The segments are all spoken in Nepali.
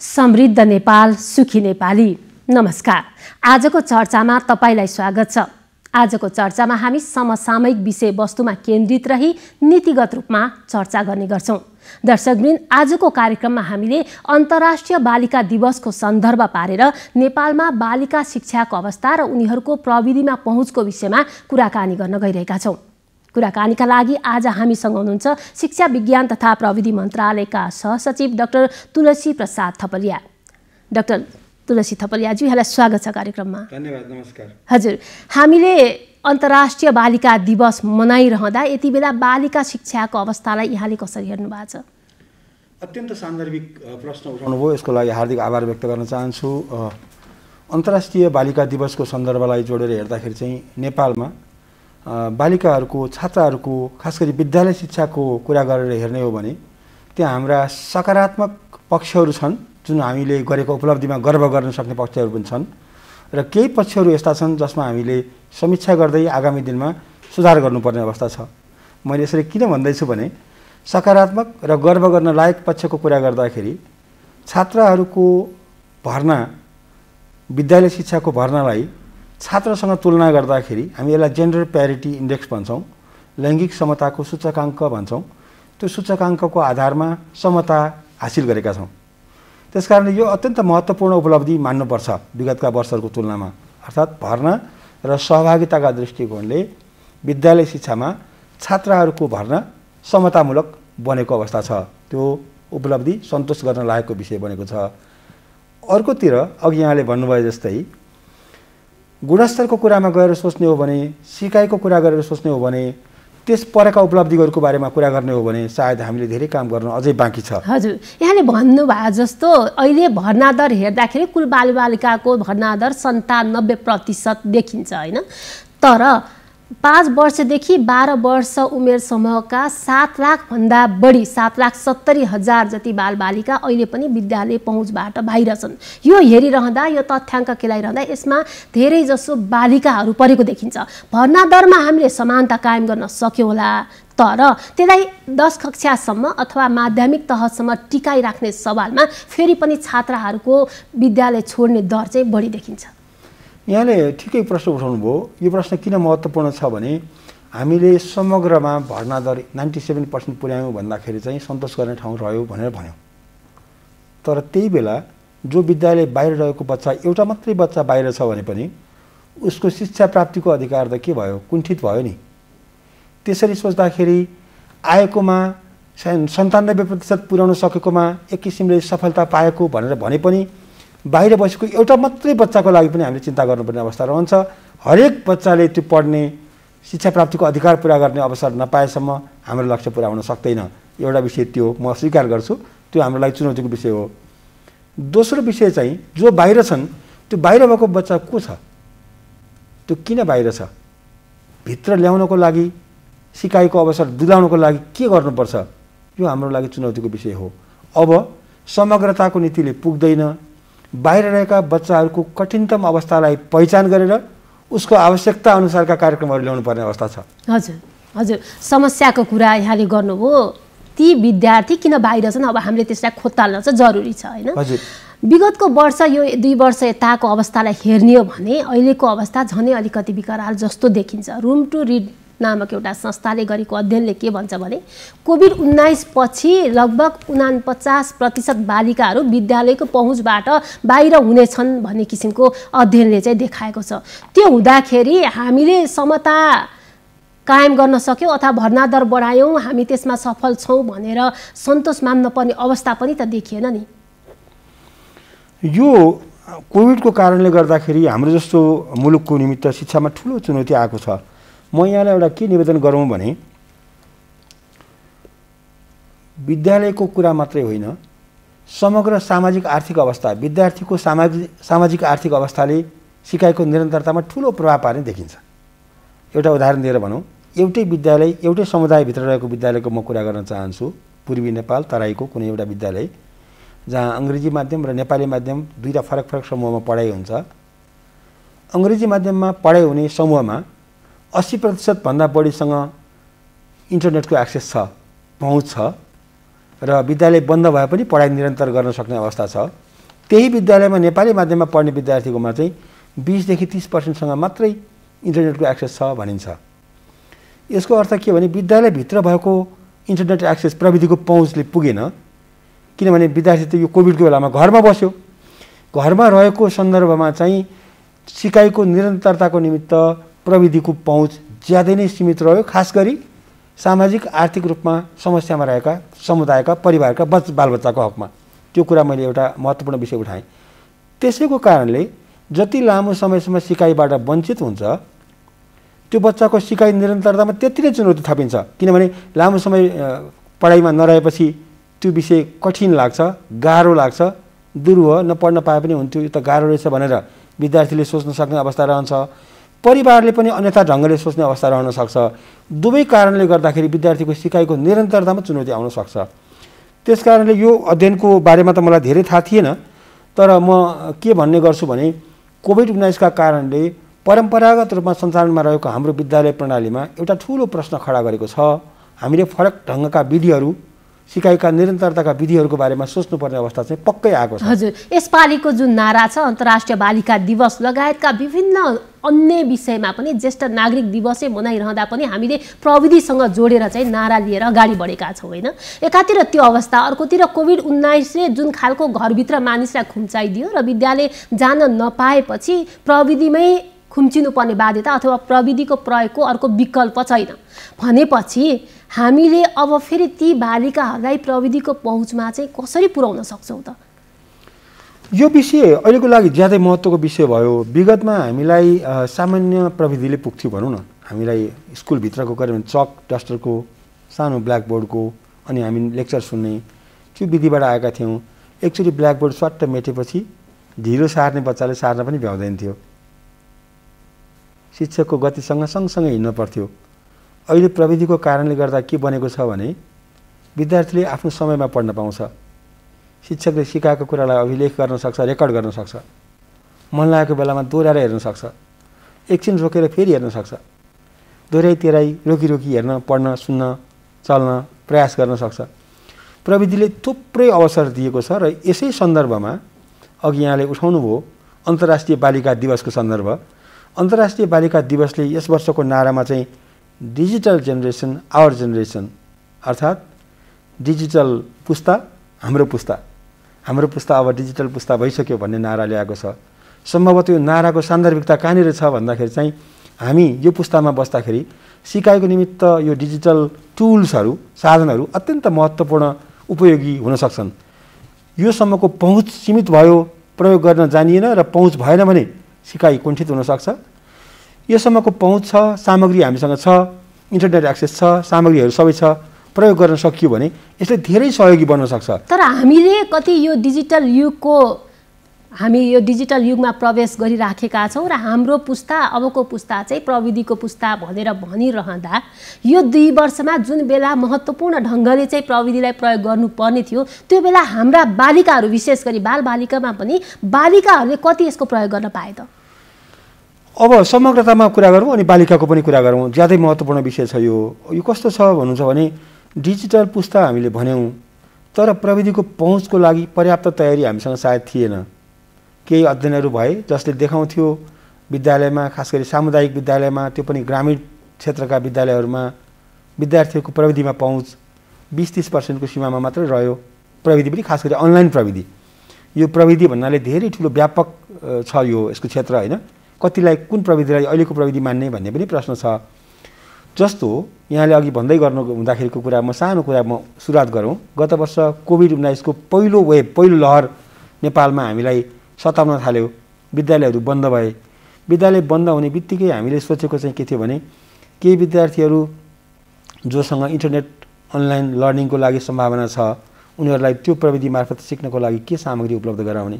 समृद्ध नेपाल सुखी नेपाली नमस्कार आजको चर्चामा तपाईँलाई स्वागत छ आजको चर्चामा हामी समसामयिक विषयवस्तुमा केन्द्रित रही नीतिगत रूपमा चर्चा गर्ने गर्छौँ दर्शकबिन आजको कार्यक्रममा हामीले अन्तर्राष्ट्रिय बालिका दिवसको सन्दर्भ पारेर नेपालमा बालिका शिक्षाको अवस्था र उनीहरूको प्रविधिमा पहुँचको विषयमा कुराकानी गर्न गइरहेका छौँ कुराकानीका लागि आज हामीसँग हुनुहुन्छ शिक्षा विज्ञान तथा प्रविधि मन्त्रालयका सहसचिव डाक्टर तुलसी प्रसाद थपलिया डाक्टर तुलसी थपलियाज्यू यहाँलाई स्वागत छ कार्यक्रममा धन्यवाद नमस्कार हजुर हामीले अन्तर्राष्ट्रिय बालिका दिवस मनाइरहँदा यति बेला बालिका शिक्षाको अवस्थालाई यहाँले कसरी हेर्नु भएको छ अत्यन्त सान्दर्भिक प्रश्न उठाउनुभयो यसको लागि हार्दिक आभार व्यक्त गर्न चाहन्छु अन्तर्राष्ट्रिय बालिका दिवसको सन्दर्भलाई जोडेर हेर्दाखेरि चाहिँ नेपालमा बालिकाहरूको छात्राहरूको खास गरी विद्यालय शिक्षाको कुरा गरेर हेर्ने हो भने त्यहाँ हाम्रा सकारात्मक पक्षहरू छन् जुन हामीले गरेको उपलब्धिमा गर्व गर्न सक्ने पक्षहरू पनि छन् र केही पक्षहरू यस्ता छन् जसमा हामीले समीक्षा गर्दै आगामी दिनमा सुधार गर्नुपर्ने अवस्था छ मैले यसरी किन भन्दैछु भने सकारात्मक र गर्व गर्न लायक पक्षको कुरा गर्दाखेरि छात्राहरूको भर्ना विद्यालय शिक्षाको भर्नालाई छात्रसँग तुलना गर्दाखेरि हामी यसलाई जेन्डर प्यारिटी इन्डेक्स भन्छौँ लैङ्गिक समताको सूचकाङ्क भन्छौँ त्यो सूचकाङ्कको आधारमा समता हासिल गरेका छौँ त्यसकारणले यो अत्यन्त महत्त्वपूर्ण उपलब्धि मान्नुपर्छ विगतका वर्षहरूको तुलनामा अर्थात् भर्ना र सहभागिताका दृष्टिकोणले विद्यालय शिक्षामा छात्राहरूको भर्ना समतामूलक बनेको अवस्था छ त्यो उपलब्धि सन्तोष गर्न लायकको विषय बनेको छ अर्कोतिर अघि यहाँले भन्नुभयो जस्तै गुणस्तरको कुरामा गएर सोच्ने हो भने सिकाइको कुरा गरेर सोच्ने हो भने त्यस परेका उपलब्धिहरूको बारेमा कुरा गर्ने हो भने सायद हामीले धेरै काम गर्न अझै बाँकी छ हजुर यहाँले भन्नुभयो जस्तो अहिले भर्नादर हेर्दाखेरि कुल बालबालिकाको भर्नादर सन्तानब्बे प्रतिशत देखिन्छ होइन तर पाँच वर्षदेखि बाह्र वर्ष उमेर समूहका सात लाखभन्दा बढी सात लाख सत्तरी हजार जति बालबालिका अहिले पनि विद्यालय पहुँचबाट बाहिर छन् यो हेरिरहँदा यो तथ्याङ्क केलाइरहँदा यसमा धेरैजसो बालिकाहरू परेको देखिन्छ भर्ना दरमा हामीले समानता कायम गर्न सक्यौँ होला तर त्यसलाई दस कक्षासम्म अथवा माध्यमिक तहसम्म टिकाइराख्ने सवालमा फेरि पनि छात्राहरूको विद्यालय छोड्ने दर चाहिँ बढी देखिन्छ यहाँले ठिकै प्रश्न उठाउनु भयो यो प्रश्न किन महत्त्वपूर्ण छ भने हामीले समग्रमा भर्ना दर नाइन्टी सेभेन पर्सेन्ट पुर्यायौँ भन्दाखेरि चाहिँ सन्तोष गर्ने ठाउँ रह्यो भनेर भन्यौँ तर त्यही बेला जो विद्यालय बाहिर रहेको बच्चा एउटा मात्रै बच्चा बाहिर छ भने पनि उसको शिक्षा प्राप्तिको अधिकार त के भयो कुण्ठित भयो नि त्यसरी सोच्दाखेरि आएकोमा सन्तानब्बे प्रतिशत पुर्याउन सकेकोमा एक किसिमले सफलता पाएको भनेर भने पनि बाहिर बसेको एउटा मात्रै बच्चाको लागि पनि हामीले चिन्ता गर्नुपर्ने अवस्था रहन्छ हरेक बच्चाले त्यो पढ्ने शिक्षा प्राप्तिको अधिकार पुरा गर्ने अवसर नपाएसम्म हाम्रो लक्ष्य पुरा हुन सक्दैन एउटा विषय त्यो म स्वीकार गर्छु त्यो हाम्रो लागि चुनौतीको विषय हो दोस्रो विषय चाहिँ जो बाहिर छन् त्यो बाहिर भएको बच्चा को छ त्यो किन बाहिर छ भित्र ल्याउनको लागि सिकाइको अवसर दिलाउनको लागि के गर्नुपर्छ यो हाम्रो लागि चुनौतीको विषय हो अब समग्रताको नीतिले पुग्दैन बाहिर रहेका बच्चाहरूको कठिनतम अवस्थालाई पहिचान गरेर उसको आवश्यकता अनुसारका कार्यक्रमहरू ल्याउनु पर्ने अवस्था छ हजुर हजुर समस्याको कुरा यहाँले गर्नुभयो ती विद्यार्थी किन बाहिर छन् अब हामीले त्यसलाई खोताल्न चाहिँ जरुरी छ होइन हजुर विगतको वर्ष यो दुई वर्ष यताको अवस्थालाई हेर्ने हो भने अहिलेको अवस्था झनै अलिकति विकराल जस्तो देखिन्छ रुम टु रिड नामक एउटा संस्थाले गरेको अध्ययनले के भन्छ भने कोभिड उन्नाइस पछि लगभग उनापचास प्रतिशत बालिकाहरू विद्यालयको पहुँचबाट बाहिर हुनेछन् भन्ने किसिमको अध्ययनले चाहिँ देखाएको छ त्यो हुँदाखेरि हामीले समता कायम गर्न सक्यौँ अथवा भर्ना दर बढायौँ हामी त्यसमा सफल छौँ भनेर सन्तोष मान्न पर्ने अवस्था पनि त देखिएन नि यो कोभिडको कारणले गर्दाखेरि हाम्रो जस्तो मुलुकको निमित्त शिक्षामा ठुलो चुनौती आएको छ म यहाँलाई एउटा के निवेदन गरौँ भने विद्यालयको कुरा मात्रै होइन समग्र सामाजिक आर्थिक अवस्था विद्यार्थीको सामाजिक सामाजिक आर्थिक अवस्थाले सिकाइको निरन्तरतामा ठुलो प्रभाव पार्ने देखिन्छ एउटा उदाहरण दिएर भनौँ एउटै विद्यालय एउटै समुदायभित्र रहेको विद्यालयको म कुरा गर्न चाहन्छु पूर्वी नेपाल तराईको कुनै एउटा विद्यालय जहाँ अङ्ग्रेजी माध्यम र नेपाली माध्यम दुईवटा फरक फरक समूहमा पढाइ हुन्छ अङ्ग्रेजी माध्यममा पढाइ हुने समूहमा अस्सी प्रतिशतभन्दा बढीसँग इन्टरनेटको एक्सेस छ पहुँच छ र विद्यालय बन्द भए पनि पढाइ निरन्तर गर्न सक्ने अवस्था छ त्यही विद्यालयमा नेपाली माध्यममा पढ्ने विद्यार्थीकोमा चाहिँ बिसदेखि तिस पर्सेन्टसँग मात्रै इन्टरनेटको एक्सेस छ भनिन्छ यसको अर्थ के भने विद्यालयभित्र भएको इन्टरनेट एक्सेस प्रविधिको पहुँचले पुगेन किनभने विद्यार्थी त यो कोभिडको बेलामा घरमा बस्यो घरमा रहेको सन्दर्भमा चाहिँ सिकाइको निरन्तरताको निमित्त प्रविधिको पहुँच ज्यादै नै सीमित रह्यो खास गरी सामाजिक आर्थिक रूपमा समस्यामा रहेका समुदायका परिवारका बच बालबच्चाको हकमा त्यो कुरा मैले एउटा महत्त्वपूर्ण विषय उठाएँ त्यसैको कारणले जति लामो समयसम्म सिकाइबाट वञ्चित हुन्छ त्यो बच्चाको सिकाइ निरन्तरतामा त्यति नै चुनौती थपिन्छ किनभने लामो समय पढाइमा नरहेपछि त्यो विषय कठिन लाग्छ गाह्रो लाग्छ दुर्व नपढ्न पाए पनि हुन्थ्यो यो त गाह्रो रहेछ भनेर विद्यार्थीले सोच्न सक्ने अवस्था रहन्छ परिवारले पनि अन्यथा ढङ्गले सोच्ने अवस्था रहन सक्छ दुवै कारणले गर्दाखेरि विद्यार्थीको सिकाइको निरन्तरतामा चुनौती आउन सक्छ त्यस कारणले यो अध्ययनको बारेमा त मलाई धेरै थाहा थिएन तर म के भन्ने गर्छु भने कोभिड उन्नाइसका कारणले परम्परागत रूपमा सञ्चालनमा रहेको हाम्रो विद्यालय प्रणालीमा एउटा ठुलो प्रश्न खडा गरेको छ हामीले फरक ढङ्गका विधिहरू सिकाइका निरन्तरताका विधिहरूको बारेमा सोच्नुपर्ने अवस्था चाहिँ पक्कै आएको छ हजुर यसपालिको जुन नारा छ अन्तर्राष्ट्रिय बालिका दिवस लगायतका विभिन्न अन्य विषयमा पनि ज्येष्ठ नागरिक दिवसै मनाइरहँदा पनि हामीले प्रविधिसँग जोडेर चाहिँ नारा लिएर अगाडि बढेका छौँ होइन एकातिर त्यो अवस्था अर्कोतिर कोभिड उन्नाइसले जुन खालको घरभित्र मानिसलाई खुम्चाइदियो र विद्यालय जान नपाएपछि प्रविधिमै खुम्चिनुपर्ने बाध्यता अथवा प्रविधिको प्रयोगको अर्को विकल्प छैन भनेपछि हामीले अब फेरि ती बालिकाहरूलाई प्रविधिको पहुँचमा चाहिँ कसरी पुर्याउन सक्छौँ त यो विषय अहिलेको लागि ज्यादै महत्त्वको विषय भयो विगतमा हामीलाई सामान्य प्रविधिले पुग्थ्यो भनौँ न हामीलाई स्कुलभित्रको भने चक डस्टरको सानो ब्ल्याकबोर्डको अनि हामी लेक्चर सुन्ने त्यो विधिबाट आएका थियौँ एकचोटि ब्ल्याकबोर्ड स्वाट मेटेपछि ढिलो सार्ने बच्चाले सार्न पनि भ्याउँदैन थियो शिक्षकको गतिसँग सँगसँगै हिँड्न पर्थ्यो अहिले प्रविधिको कारणले गर्दा के बनेको छ भने विद्यार्थीले आफ्नो समयमा पढ्न पाउँछ शिक्षकले सिकाएको कुरालाई अभिलेख गर्न सक्छ रेकर्ड गर्न सक्छ मन लागेको बेलामा दोहोऱ्याएर हेर्न सक्छ एकछिन रोकेर फेरि हेर्न सक्छ दोहोऱ्याइ तेह्राइ रोकी रोकी हेर्न पढ्न सुन्न चल्न प्रयास गर्न सक्छ प्रविधिले थुप्रै अवसर दिएको छ र यसै सन्दर्भमा अघि यहाँले उठाउनुभयो अन्तर्राष्ट्रिय बालिका दिवसको सन्दर्भ अन्तर्राष्ट्रिय बालिका दिवसले यस वर्षको नारामा चाहिँ डिजिटल जेनेरेसन आवर जेनेरेसन अर्थात् डिजिटल पुस्ता हाम्रो पुस्ता हाम्रो पुस्ता अब डिजिटल पुस्ता भइसक्यो भन्ने नारा ल्याएको छ सम्भवतः यो नाराको सान्दर्भिकता कहाँनिर छ भन्दाखेरि चाहिँ हामी यो पुस्तामा बस्दाखेरि सिकाइको निमित्त यो डिजिटल टुल्सहरू साधनहरू अत्यन्त महत्त्वपूर्ण उपयोगी हुन सक्छन् योसम्मको पहुँच सीमित भयो प्रयोग गर्न जानिएन र पहुँच भएन भने सिकाइ कुण्ठित हुनसक्छ योसम्मको पहुँच छ सामग्री हामीसँग छ इन्टरनेट एक्सेस छ सामग्रीहरू सबै छ प्रयोग गर्न सकियो भने यसले धेरै सहयोगी बन्न सक्छ तर हामीले कति यो डिजिटल युगको हामी यो डिजिटल युगमा प्रवेश गरिराखेका छौँ र हाम्रो पुस्ता अबको पुस्ता चाहिँ प्रविधिको पुस्ता भनेर भनिरहँदा यो दुई वर्षमा जुन बेला महत्त्वपूर्ण ढङ्गले चाहिँ प्रविधिलाई प्रयोग गर्नुपर्ने थियो त्यो बेला हाम्रा बालिकाहरू विशेष गरी बालबालिकामा पनि बालिकाहरूले कति यसको प्रयोग गर्न पाए त अब समग्रतामा कुरा गरौँ अनि बालिकाको पनि कुरा गरौँ ज्यादै महत्त्वपूर्ण विषय छ यो यो कस्तो छ भन्नुहुन्छ भने डिजिटल पुस्ता हामीले भन्यौँ तर प्रविधिको पहुँचको लागि पर्याप्त तयारी हामीसँग सायद थिएन केही अध्ययनहरू भए जसले देखाउँथ्यो विद्यालयमा खास गरी सामुदायिक विद्यालयमा त्यो पनि ग्रामीण क्षेत्रका विद्यालयहरूमा विद्यार्थीहरूको प्रविधिमा पहुँच बिस तिस पर्सेन्टको सीमामा मात्रै रह्यो प्रविधि पनि खास गरी अनलाइन प्रविधि यो प्रविधि भन्नाले धेरै ठुलो व्यापक छ यो यसको क्षेत्र होइन कतिलाई कुन प्रविधिलाई अहिलेको प्रविधि मान्ने भन्ने पनि प्रश्न छ जस्तो यहाँले अघि भन्दै गर्नु हुँदाखेरिको कुरा म सानो कुरा म सुरुवात गरौँ गत वर्ष कोभिड उन्नाइसको पहिलो वेब पहिलो लहर नेपालमा हामीलाई सताउन थाल्यो विद्यालयहरू बन्द भए विद्यालय बन्द हुने बित्तिकै हामीले सोचेको चाहिँ के थियो भने केही विद्यार्थीहरू जोसँग इन्टरनेट अनलाइन लर्निङको लागि सम्भावना छ उनीहरूलाई त्यो प्रविधि मार्फत सिक्नको लागि के सामग्री उपलब्ध गराउने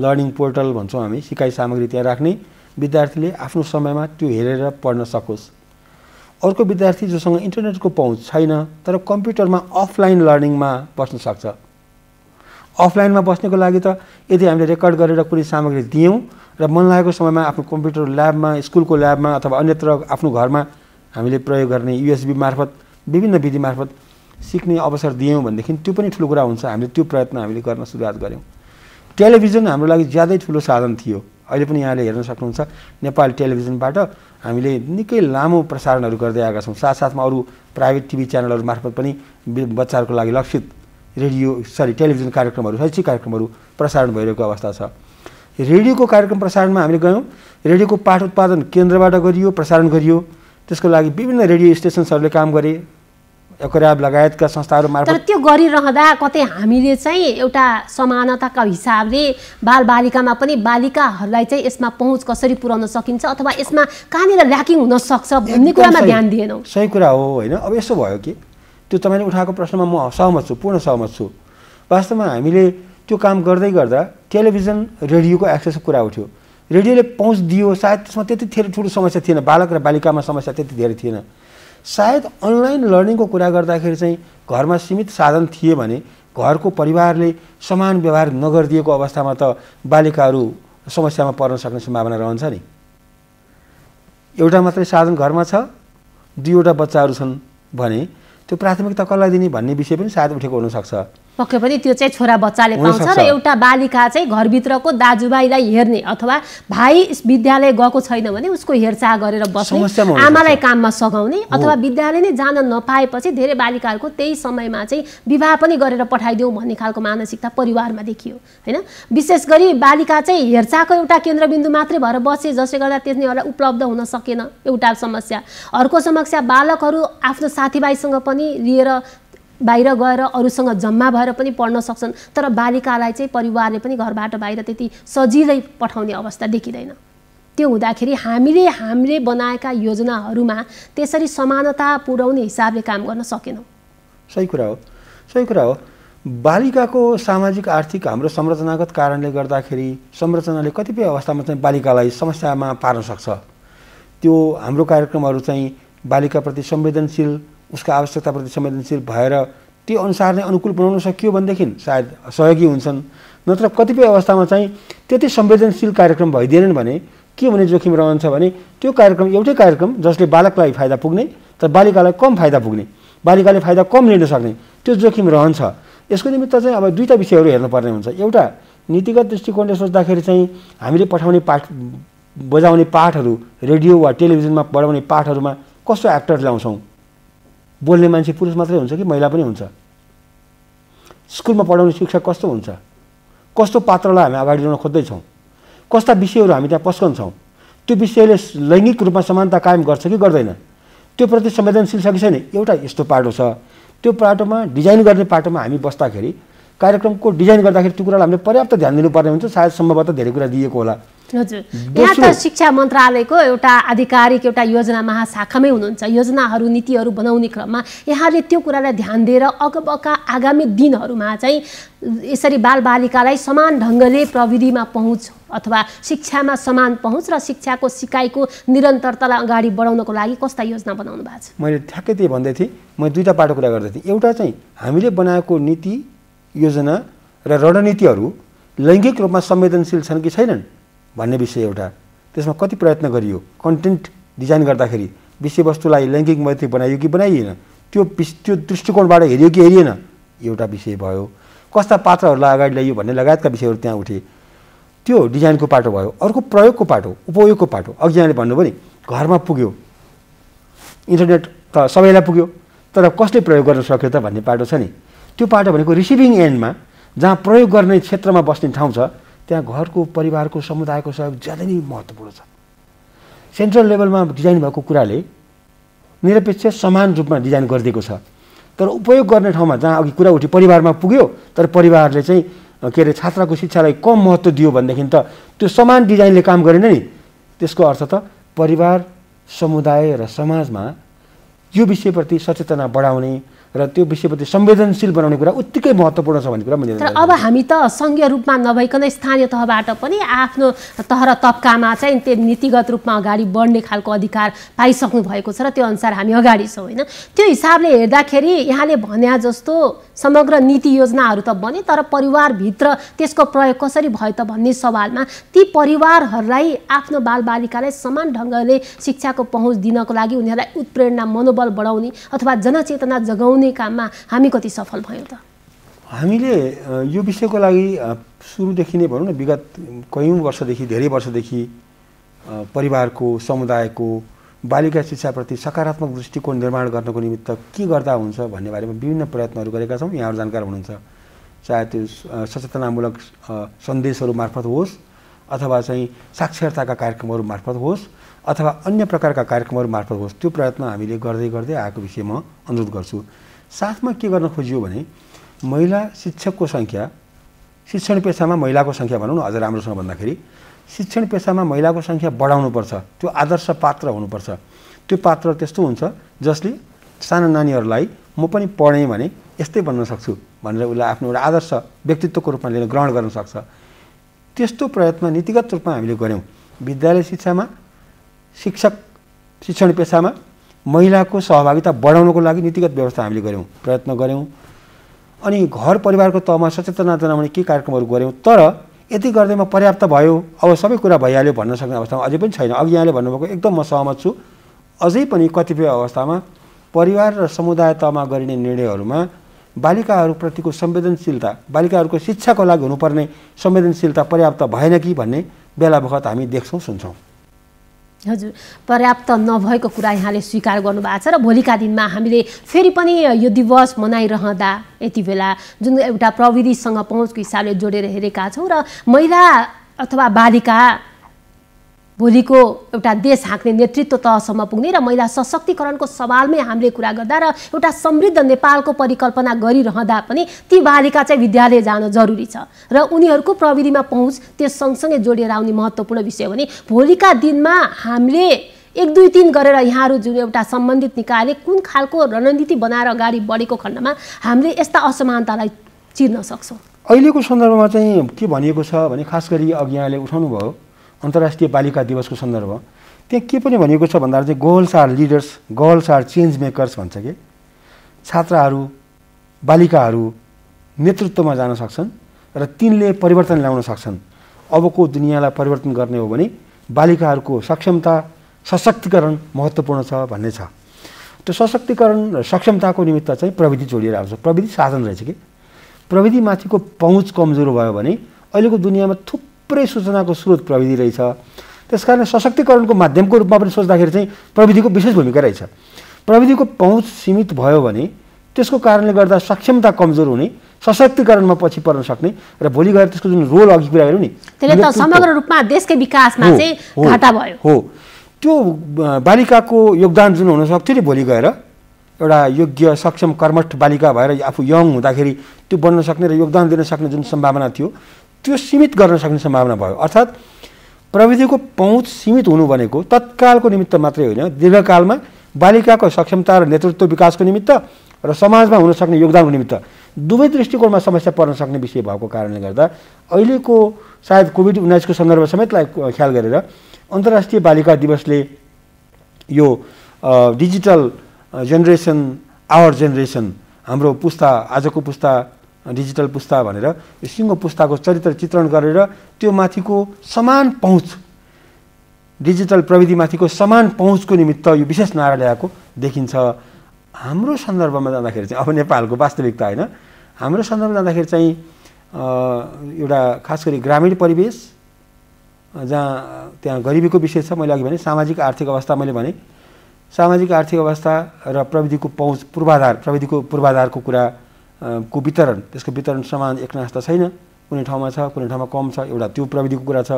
लर्निङ पोर्टल भन्छौँ हामी सिकाइ सामग्री त्यहाँ राख्ने विद्यार्थीले आफ्नो समयमा त्यो हेरेर पढ्न सकोस् अर्को विद्यार्थी जोसँग इन्टरनेटको पहुँच छैन तर कम्प्युटरमा अफलाइन लर्निङमा बस्न सक्छ अफलाइनमा बस्नेको लागि त यदि हामीले रेकर्ड गरेर कुनै सामग्री दियौँ र मन लागेको समयमा आफ्नो कम्प्युटर ल्याबमा स्कुलको ल्याबमा अथवा अन्यत्र आफ्नो घरमा हामीले प्रयोग गर्ने युएसबी मार्फत विभिन्न विधि मार्फत सिक्ने अवसर दियौँ भनेदेखि त्यो पनि ठुलो कुरा हुन्छ हामीले त्यो प्रयत्न हामीले गर्न सुरुवात गऱ्यौँ टेलिभिजन हाम्रो लागि ज्यादै ठुलो साधन थियो अहिले पनि यहाँले हेर्न सक्नुहुन्छ नेपाल टेलिभिजनबाट हामीले निकै लामो प्रसारणहरू गर्दै आएका छौँ साथसाथमा अरू प्राइभेट टिभी च्यानलहरू मार्फत पनि बच्चाहरूको लागि लक्षित रेडियो सरी टेलिभिजन कार्यक्रमहरू शैक्षिक कार्यक्रमहरू प्रसारण भइरहेको अवस्था छ रेडियोको कार्यक्रम प्रसारणमा हामीले गयौँ रेडियोको पाठ उत्पादन केन्द्रबाट गरियो प्रसारण गरियो त्यसको लागि विभिन्न रेडियो स्टेसन्सहरूले काम गरे एकराब लगायतका संस्थाहरू मार्फत तर त्यो गरिरहँदा कतै हामीले चाहिँ एउटा समानताका हिसाबले बालबालिकामा पनि बालिकाहरूलाई चाहिँ यसमा पहुँच कसरी पुर्याउन सकिन्छ अथवा यसमा कहाँनिर ल्याकिङ हुनसक्छ भन्ने कुरामा ध्यान दिएनौँ सही कुरा हो होइन अब यसो भयो कि त्यो तपाईँले उठाएको प्रश्नमा म सहमत छु पूर्ण सहमत छु वास्तवमा हामीले त्यो काम गर्दै गर्दा टेलिभिजन रेडियोको एक्सेसको कुरा उठ्यो रेडियोले पहुँच दियो सायद त्यसमा त्यति धेरै ठुलो समस्या थिएन बालक र बालिकामा समस्या त्यति धेरै थिएन सायद अनलाइन लर्निङको कुरा गर्दाखेरि चाहिँ घरमा सीमित साधन थिए भने घरको परिवारले समान व्यवहार नगरिदिएको अवस्थामा त बालिकाहरू समस्यामा पर्न सक्ने सम्भावना रहन्छ नि एउटा मात्रै साधन घरमा छ दुईवटा बच्चाहरू छन् भने त्यो प्राथमिकता कसलाई दिने भन्ने विषय पनि सायद उठेको हुनसक्छ पक्कै पनि त्यो चाहिँ छोरा बच्चाले पाउँछ र एउटा बालिका चाहिँ घरभित्रको दाजुभाइलाई हेर्ने अथवा भाइ विद्यालय गएको छैन भने उसको हेरचाह गरेर बस्ने आमालाई काममा सघाउने अथवा विद्यालय नै जान नपाएपछि धेरै बालिकाहरूको त्यही समयमा चाहिँ विवाह पनि गरेर पठाइदेऊ भन्ने खालको मानसिकता परिवारमा देखियो होइन विशेष गरी बालिका चाहिँ हेरचाहको एउटा केन्द्रबिन्दु मात्रै भएर बसे जसले गर्दा त्यसले उपलब्ध हुन सकेन एउटा समस्या अर्को समस्या बालकहरू आफ्नो साथीभाइसँग पनि लिएर बाहिर गएर अरूसँग जम्मा भएर पनि पढ्न सक्छन् तर बालिकालाई चाहिँ परिवारले पनि घरबाट बाहिर त्यति सजिलै पठाउने अवस्था देखिँदैन त्यो हुँदाखेरि हामीले हामीले बनाएका योजनाहरूमा त्यसरी समानता पुर्याउने हिसाबले काम गर्न सकेनौँ सही कुरा हो सही कुरा हो बालिकाको सामाजिक आर्थिक हाम्रो संरचनागत कारणले गर्दाखेरि संरचनाले कतिपय अवस्थामा चाहिँ बालिकालाई समस्यामा पार्न सक्छ त्यो हाम्रो कार्यक्रमहरू चाहिँ बालिकाप्रति संवेदनशील उसको आवश्यकताप्रति संवेदनशील भएर त्यो अनुसार नै अनुकूल बनाउन सकियो भनेदेखि सायद सहयोगी हुन्छन् नत्र कतिपय अवस्थामा चाहिँ त्यति संवेदनशील कार्यक्रम भइदिएनन् भने के भने जोखिम रहन्छ भने त्यो कार्यक्रम एउटै कार्यक्रम जसले बालकलाई फाइदा पुग्ने तर बालिकालाई कम फाइदा पुग्ने बालिकाले फाइदा कम लिन सक्ने त्यो जोखिम रहन्छ यसको निमित्त चाहिँ अब दुईवटा विषयहरू हेर्नुपर्ने हुन्छ एउटा नीतिगत दृष्टिकोणले सोच्दाखेरि चाहिँ हामीले पठाउने पाठ बजाउने पाठहरू रेडियो वा टेलिभिजनमा पढाउने पाठहरूमा कस्तो एक्टर ल्याउँछौँ बोल्ने मान्छे पुरुष मात्रै हुन्छ कि महिला पनि हुन्छ स्कुलमा पढाउने शिक्षा कस्तो हुन्छ कस्तो पात्रलाई हामी अगाडि ल्याउन खोज्दैछौँ कस्ता विषयहरू हामी त्यहाँ पस्कन्छौँ त्यो विषयले लैङ्गिक रूपमा समानता कायम गर्छ कि गर्दैन त्यो प्रति संवेदनशील छ कि छैन एउटा यस्तो पाटो छ त्यो पाटोमा डिजाइन गर्ने पाटोमा हामी बस्दाखेरि कार्यक्रमको डिजाइन गर्दाखेरि त्यो कुरालाई हामीले पर्याप्त ध्यान दिनुपर्ने हुन्छ सायद सम्भवतः धेरै कुरा दिएको होला हजुर यहाँ त शिक्षा मन्त्रालयको एउटा आधिकारिक एउटा योजना महाशाखामै हुनुहुन्छ योजनाहरू नीतिहरू बनाउने क्रममा यहाँले त्यो कुरालाई ध्यान दिएर अगबका आगामी दिनहरूमा चाहिँ यसरी बालबालिकालाई समान ढङ्गले प्रविधिमा पहुँच अथवा शिक्षामा समान पहुँच र शिक्षाको सिकाइको निरन्तरतालाई अगाडि बढाउनको लागि कस्ता योजना बनाउनु भएको छ मैले ठ्याक्कै त्यही भन्दै थिएँ मैले दुईवटा पाटो कुरा गर्दै थिएँ एउटा चाहिँ हामीले बनाएको नीति योजना र रणनीतिहरू लैङ्गिक रूपमा संवेदनशील छन् कि छैनन् भन्ने विषय एउटा त्यसमा कति प्रयत्न गरियो कन्टेन्ट डिजाइन गर्दाखेरि विषयवस्तुलाई लैङ्गिक मैत्री बनाइयो कि बनाइएन त्यो त्यो दृष्टिकोणबाट हेरियो कि हेरिएन एउटा विषय भयो कस्ता पात्रहरूलाई अगाडि ल्यायो भन्ने लगायतका विषयहरू त्यहाँ उठे त्यो डिजाइनको पाटो भयो अर्को प्रयोगको पाटो उपयोगको पाटो अघि यहाँले भन्नुभयो नि घरमा पुग्यो इन्टरनेट त सबैलाई पुग्यो तर कसले प्रयोग गर्न सक्यो त भन्ने पाटो छ नि त्यो पाटो भनेको रिसिभिङ एन्डमा जहाँ प्रयोग गर्ने क्षेत्रमा बस्ने ठाउँ छ त्यहाँ घरको परिवारको समुदायको सहयोग ज्यादै नै महत्त्वपूर्ण छ सेन्ट्रल लेभलमा डिजाइन भएको कुराले निरपेक्ष समान रूपमा डिजाइन गरिदिएको छ तर उपयोग गर्ने ठाउँमा जहाँ अघि कुरा उठ्यो परिवारमा पुग्यो तर परिवारले चाहिँ के अरे छात्राको शिक्षालाई कम महत्त्व दियो भनेदेखि त त्यो समान डिजाइनले काम गरेन नि त्यसको अर्थ त परिवार समुदाय र समाजमा यो विषयप्रति सचेतना बढाउने र त्यो विषयप्रति संवेदनशील बनाउने कुरा उत्तिकै महत्त्वपूर्ण छ भन्ने कुरा मैले तर अब हामी त सङ्घीय रूपमा नभइकन स्थानीय तहबाट पनि आफ्नो तह र तबकामा चाहिँ त्यो नीतिगत रूपमा अगाडि बढ्ने खालको अधिकार पाइसक्नु भएको छ र त्यो अनुसार हामी अगाडि छौँ होइन त्यो हिसाबले हेर्दाखेरि यहाँले भने जस्तो समग्र नीति योजनाहरू त बने तर परिवारभित्र त्यसको प्रयोग कसरी भयो त भन्ने सवालमा ती परिवारहरूलाई आफ्नो बालबालिकालाई समान ढङ्गले शिक्षाको पहुँच दिनको लागि उनीहरूलाई उत्प्रेरणा मनोबल बढाउने अथवा जनचेतना जगाउने गर्ने काममा हामी कति सफल भयौँ त हामीले यो विषयको लागि सुरुदेखि नै भनौँ न विगत कयौँ वर्षदेखि धेरै वर्षदेखि परिवारको समुदायको बालिका शिक्षाप्रति सकारात्मक दृष्टिकोण निर्माण गर्नको निमित्त के गर्दा हुन्छ भन्ने बारेमा विभिन्न प्रयत्नहरू गरेका छौँ यहाँहरू जानकार हुनुहुन्छ चाहे त्यो सचेतनामूलक सन्देशहरू मार्फत होस् अथवा चाहिँ साक्षरताका कार्यक्रमहरू मार्फत होस् अथवा अन्य प्रकारका कार्यक्रमहरू मार्फत होस् त्यो प्रयत्न हामीले गर्दै गर्दै आएको विषय म अनुरोध गर्छु साथमा के गर्न खोजियो भने महिला शिक्षकको सङ्ख्या शिक्षण पेसामा महिलाको सङ्ख्या भनौँ न अझ राम्रोसँग भन्दाखेरि शिक्षण पेसामा महिलाको सङ्ख्या बढाउनुपर्छ त्यो आदर्श पात्र हुनुपर्छ त्यो पात्र त्यस्तो हुन्छ जसले साना नानीहरूलाई म पनि पढेँ भने यस्तै भन्न सक्छु भनेर उसलाई आफ्नो एउटा आदर्श व्यक्तित्वको रूपमा लिएर ग्रहण गर्न सक्छ त्यस्तो प्रयत्न नीतिगत रूपमा हामीले गऱ्यौँ विद्यालय शिक्षामा शिक्षक शिक्षण पेसामा महिलाको सहभागिता बढाउनको लागि नीतिगत व्यवस्था हामीले गऱ्यौँ प्रयत्न गऱ्यौँ अनि घर परिवारको तहमा सचेतना जनाउने के कार्यक्रमहरू गऱ्यौँ तर यति गर्दैमा पर्याप्त भयो अब सबै कुरा भइहाल्यो भन्न सक्ने अवस्थामा अझै पनि छैन अघि यहाँले भन्नुभएको एकदम म सहमत छु अझै पनि कतिपय अवस्थामा परिवार र समुदाय तहमा गरिने निर्णयहरूमा बालिकाहरूप्रतिको संवेदनशीलता बालिकाहरूको शिक्षाको लागि हुनुपर्ने संवेदनशीलता पर्याप्त भएन कि भन्ने बेला बखत हामी देख्छौँ सुन्छौँ हजुर पर्याप्त नभएको कुरा यहाँले स्वीकार गर्नुभएको छ र भोलिका दिनमा हामीले फेरि पनि यो दिवस मनाइरहँदा यति बेला जुन एउटा प्रविधिसँग पहुँचको हिसाबले जोडेर हेरेका छौँ र महिला अथवा बालिका भोलिको एउटा देश हाँक्ने नेतृत्व तहसम्म पुग्ने र महिला सशक्तिकरणको सवालमै हामीले कुरा गर्दा र एउटा समृद्ध नेपालको परिकल्पना गरिरहँदा पनि ती बालिका चाहिँ विद्यालय जान जरुरी छ र उनीहरूको प्रविधिमा पहुँच त्यो सँगसँगै जोडिएर आउने महत्त्वपूर्ण विषय हो भने भोलिका दिनमा हामीले एक दुई तिन गरेर यहाँहरू जुन एउटा सम्बन्धित निकायले कुन खालको रणनीति बनाएर अगाडि बढेको खण्डमा हामीले यस्ता असमानतालाई चिर्न सक्छौँ अहिलेको सन्दर्भमा चाहिँ के भनिएको छ भने खास गरी अघि यहाँले उठाउनुभयो अन्तर्राष्ट्रिय बालिका दिवसको सन्दर्भ त्यहाँ के पनि भनेको छ भन्दा चाहिँ girls are leaders girls are change makers भन्छ कि छात्राहरू बालिकाहरू नेतृत्वमा जान सक्छन् र तिनले परिवर्तन ल्याउन सक्छन् अबको दुनियाँलाई परिवर्तन गर्ने हो भने बालिकाहरूको सक्षमता सशक्तिकरण महत्त्वपूर्ण छ भन्ने छ त्यो सशक्तिकरण र सक्षमताको निमित्त चाहिँ प्रविधि जोडिएर आउँछ प्रविधि साधन रहेछ कि प्रविधिमाथिको पहुँच कमजोर भयो भने अहिलेको दुनियाँमा थुप थुप्रै सूचनाको स्रोत प्रविधि रहेछ त्यस कारण सशक्तिकरणको माध्यमको रूपमा पनि सोच्दाखेरि चाहिँ प्रविधिको विशेष भूमिका रहेछ प्रविधिको पहुँच सीमित भयो भने त्यसको कारणले गर्दा सक्षमता कमजोर हुने सशक्तिकरणमा पछि पर्न सक्ने र भोलि गएर त्यसको जुन रोल अघि कुरा गऱ्यौँ नि त्यसले त समग्र रूपमा देशकै विकासमा चाहिँ घाटा भयो हो त्यो बालिकाको योगदान जुन हुन सक्थ्यो नि भोलि गएर एउटा योग्य सक्षम कर्मठ बालिका भएर आफू यङ हुँदाखेरि त्यो बन्न सक्ने र योगदान दिन सक्ने जुन सम्भावना थियो त्यो सीमित गर्न सक्ने सम्भावना भयो अर्थात् प्रविधिको पहुँच सीमित हुनु भनेको तत्कालको निमित्त मात्रै होइन दीर्घकालमा बालिकाको सक्षमता र नेतृत्व विकासको निमित्त र समाजमा हुन सक्ने योगदानको निमित्त दुवै दृष्टिकोणमा समस्या पर्न सक्ने विषय भएको कारणले गर्दा अहिलेको सायद कोभिड उन्नाइसको सन्दर्भ समेतलाई ख्याल गरेर अन्तर्राष्ट्रिय बालिका दिवसले यो डिजिटल जेनेरेसन आवर जेनेरेसन हाम्रो पुस्ता आजको पुस्ता डिजिटल पुस्ता भनेर यो सिङ्गो पुस्ताको चरित्र चित्रण गरेर त्यो माथिको समान पहुँच डिजिटल प्रविधिमाथिको समान पहुँचको निमित्त यो विशेष नारा ल्याएको देखिन्छ हाम्रो सन्दर्भमा जाँदाखेरि चाहिँ अब नेपालको वास्तविकता होइन हाम्रो सन्दर्भमा जाँदाखेरि चाहिँ एउटा खास गरी ग्रामीण परिवेश जहाँ त्यहाँ गरिबीको विषय छ मैले अघि भने सामाजिक आर्थिक अवस्था मैले भने सामाजिक आर्थिक अवस्था र प्रविधिको पहुँच पूर्वाधार प्रविधिको पूर्वाधारको कुरा को वितरण त्यसको वितरण समान एक नास्ता छैन कुनै ठाउँमा छ कुनै ठाउँमा कम छ एउटा त्यो प्रविधिको कुरा छ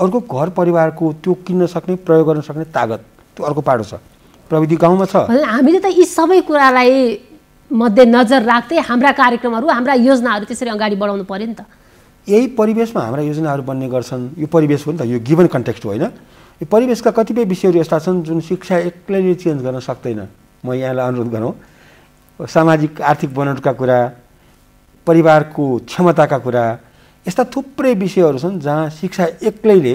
अर्को घर परिवारको त्यो किन्न सक्ने प्रयोग गर्न सक्ने तागत त्यो अर्को पाटो छ प्रविधि गाउँमा छ हामीले त यी सबै कुरालाई मध्यनजर राख्दै हाम्रा कार्यक्रमहरू हाम्रा योजनाहरू त्यसरी अगाडि बढाउनु पऱ्यो नि त यही परिवेशमा हाम्रा योजनाहरू बन्ने गर्छन् यो परिवेश हो नि त यो गिभन कन्टेक्स्ट होइन यो परिवेशका कतिपय विषयहरू यस्ता छन् जुन शिक्षा एक्लैले चेन्ज गर्न सक्दैन म यहाँलाई अनुरोध गरौँ सामाजिक आर्थिक बनोटका कुरा परिवारको क्षमताका कुरा यस्ता थुप्रै विषयहरू छन् जहाँ शिक्षा एक्लैले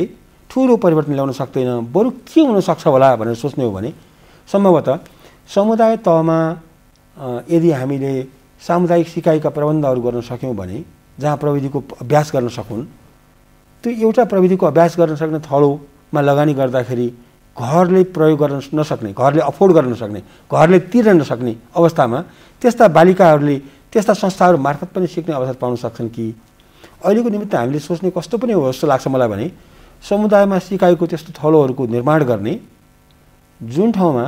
ठुलो परिवर्तन ल्याउन सक्दैन बरु के हुनसक्छ होला भनेर सोच्ने हो भने सम्भवतः समुदाय तहमा यदि हामीले सामुदायिक सिकाइका प्रबन्धहरू गर्न सक्यौँ भने जहाँ प्रविधिको अभ्यास गर्न सकुन् त्यो एउटा प्रविधिको अभ्यास गर्न सक्ने थलोमा लगानी गर्दाखेरि घरले प्रयोग गर्न नसक्ने घरले अफोर्ड गर्न नसक्ने घरले तिर्न नसक्ने अवस्थामा त्यस्ता बालिकाहरूले त्यस्ता संस्थाहरू मार्फत पनि सिक्ने अवसर पाउन सक्छन् कि अहिलेको निमित्त हामीले सोच्ने कस्तो पनि हो जस्तो लाग्छ मलाई भने समुदायमा सिकाइको त्यस्तो थलोहरूको निर्माण गर्ने जुन ठाउँमा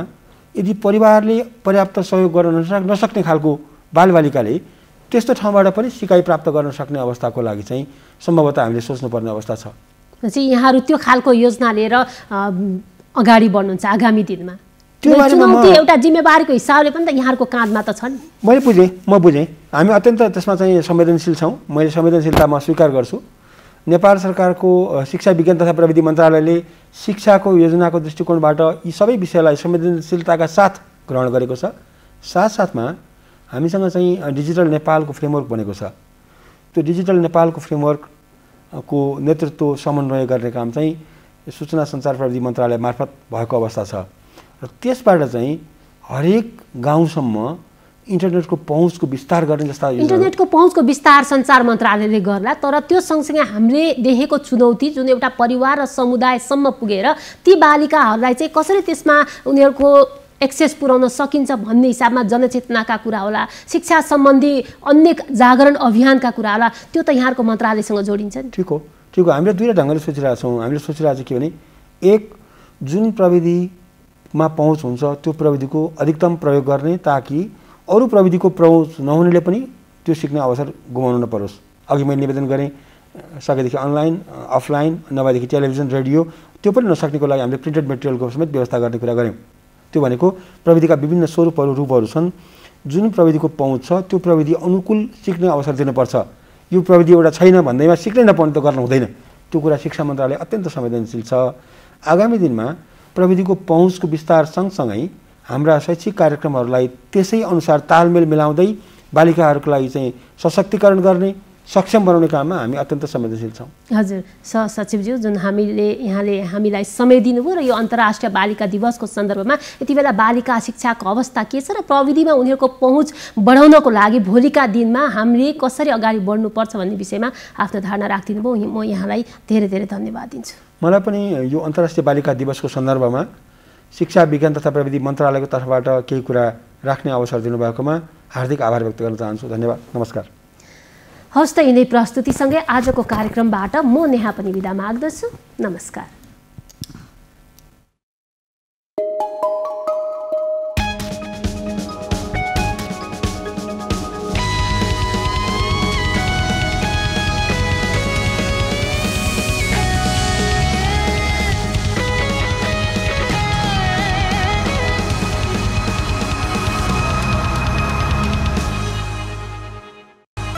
यदि परिवारले पर्याप्त सहयोग गर्न नसक्ने खालको बालबालिकाले त्यस्तो ठाउँबाट पनि सिकाइ प्राप्त गर्न सक्ने अवस्थाको लागि चाहिँ सम्भवतः हामीले सोच्नुपर्ने अवस्था छ यहाँहरू त्यो खालको योजना लिएर अगाडि बढ्नुहुन्छ आगामी दिनमा चुनौती एउटा जिम्मेवारीको हिसाबले पनि त यहाँको काँधमा त छ नि मैले बुझेँ म बुझेँ हामी अत्यन्त त्यसमा चाहिँ संवेदनशील छौँ मैले संवेदनशीलता म स्वीकार गर्छु नेपाल सरकारको शिक्षा विज्ञान तथा प्रविधि मन्त्रालयले शिक्षाको योजनाको दृष्टिकोणबाट यी सबै विषयलाई संवेदनशीलताका साथ ग्रहण गरेको छ साथसाथमा हामीसँग चाहिँ डिजिटल नेपालको फ्रेमवर्क बनेको छ त्यो डिजिटल नेपालको फ्रेमवर्क को नेतृत्व समन्वय गर्ने काम चाहिँ सूचना सञ्चार प्रविधि मन्त्रालय मार्फत भएको अवस्था छ र त्यसबाट चाहिँ हरेक गाउँसम्म इन्टरनेटको पहुँचको विस्तार गर्ने जस्ता इन्टरनेटको पहुँचको विस्तार सञ्चार मन्त्रालयले गर्ला तर त्यो सँगसँगै हामीले देखेको चुनौती जुन एउटा परिवार र समुदायसम्म पुगेर ती बालिकाहरूलाई चाहिँ कसरी त्यसमा उनीहरूको एक्सेस पुर्याउन सकिन्छ भन्ने हिसाबमा जनचेतनाका कुरा होला शिक्षा सम्बन्धी अन्य जागरण अभियानका कुरा होला त्यो त यहाँहरूको मन्त्रालयसँग जोडिन्छ नि ठिक हो त्यो हामीले दुईवटा ढङ्गले सोचिरहेको छौँ हामीले सोचिरहेको छ के भने एक जुन प्रविधिमा पहुँच हुन्छ त्यो प्रविधिको अधिकतम प्रयोग गर्ने ताकि अरू प्रविधिको पहुँच नहुनेले पनि त्यो सिक्ने अवसर गुमाउनु नपरोस् अघि मैले निवेदन गरेँ सकेदेखि अनलाइन अफलाइन नभएदेखि टेलिभिजन रेडियो त्यो पनि नसक्नेको लागि हामीले प्रिन्टेड मेटेरियलको समेत व्यवस्था गर्ने कुरा गऱ्यौँ त्यो भनेको प्रविधिका विभिन्न स्वरूपहरू रूपहरू छन् जुन प्रविधिको पहुँच छ त्यो प्रविधि अनुकूल सिक्ने अवसर दिनुपर्छ यो प्रविधि एउटा छैन भन्दैमा सिक्नै नपाउने त गर्नु हुँदैन त्यो कुरा शिक्षा मन्त्रालय अत्यन्त संवेदनशील छ आगामी दिनमा प्रविधिको पहुँचको विस्तार सँगसँगै हाम्रा शैक्षिक कार्यक्रमहरूलाई त्यसै अनुसार तालमेल मिलाउँदै बालिकाहरूको लागि चाहिँ सशक्तिकरण गर्ने सक्षम बनाउने काममा हामी अत्यन्त संवेदनशील छौँ हजुर स सचिवज्यू जुन हामीले यहाँले हामीलाई समय दिनुभयो र यो अन्तर्राष्ट्रिय बालिका दिवसको सन्दर्भमा यति बेला बालिका शिक्षाको अवस्था के छ र प्रविधिमा उनीहरूको पहुँच बढाउनको लागि भोलिका दिनमा हामीले कसरी अगाडि बढ्नुपर्छ भन्ने विषयमा आफ्नो धारणा राखिदिनु भयो म यहाँलाई धेरै धेरै धन्यवाद दिन्छु मलाई पनि यो अन्तर्राष्ट्रिय बालिका दिवसको सन्दर्भमा शिक्षा विज्ञान तथा प्रविधि मन्त्रालयको तर्फबाट केही कुरा राख्ने अवसर दिनुभएकोमा हार्दिक आभार व्यक्त गर्न चाहन्छु धन्यवाद नमस्कार हस्त यिनै प्रस्तुतिसँगै आजको कार्यक्रमबाट म नेहा पनि विदा माग्दछु नमस्कार